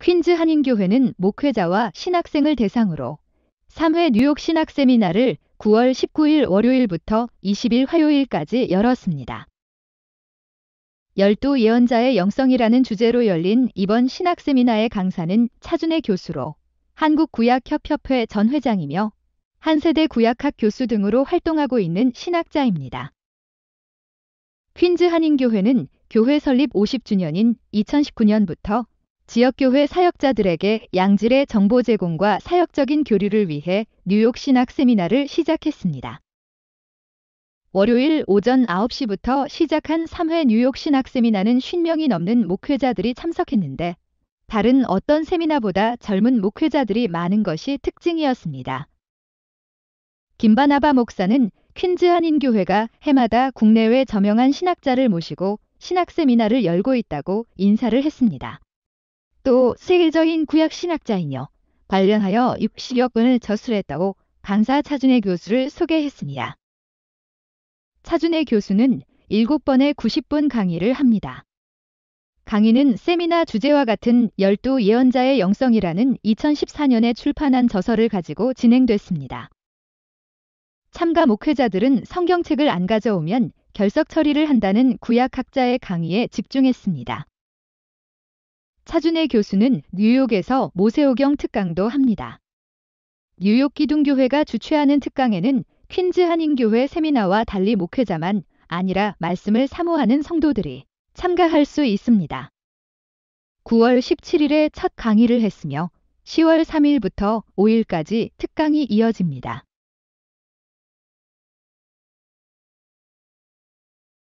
퀸즈 한인교회는 목회자와 신학생을 대상으로 3회 뉴욕 신학 세미나를 9월 19일 월요일부터 20일 화요일까지 열었습니다. 열두 예언자의 영성이라는 주제로 열린 이번 신학 세미나의 강사는 차준혜 교수로 한국구약협협회 전 회장이며 한세대 구약학 교수 등으로 활동하고 있는 신학자입니다. 퀸즈 한인교회는 교회 설립 50주년인 2019년부터 지역교회 사역자들에게 양질의 정보 제공과 사역적인 교류를 위해 뉴욕 신학 세미나를 시작했습니다. 월요일 오전 9시부터 시작한 3회 뉴욕 신학 세미나는 50명이 넘는 목회자들이 참석했는데 다른 어떤 세미나보다 젊은 목회자들이 많은 것이 특징이었습니다. 김바나바 목사는 퀸즈 한인교회가 해마다 국내외 저명한 신학자를 모시고 신학 세미나를 열고 있다고 인사를 했습니다. 또 세계적인 구약 신학자이며 관련하여 60여 권을 저술했다고 강사 차준혜 교수를 소개했습니다. 차준혜 교수는 7번의 90분 강의를 합니다. 강의는 세미나 주제와 같은 열두 예언자의 영성이라는 2014년에 출판한 저서를 가지고 진행됐습니다. 참가 목회자들은 성경책을 안 가져오면 결석 처리를 한다는 구약학자의 강의에 집중했습니다. 차준혜 교수는 뉴욕에서 모세오경 특강도 합니다. 뉴욕 기둥교회가 주최하는 특강에는 퀸즈 한인교회 세미나와 달리 목회자만 아니라 말씀을 사모하는 성도들이 참가할 수 있습니다. 9월 17일에 첫 강의를 했으며 10월 3일부터 5일까지 특강이 이어집니다.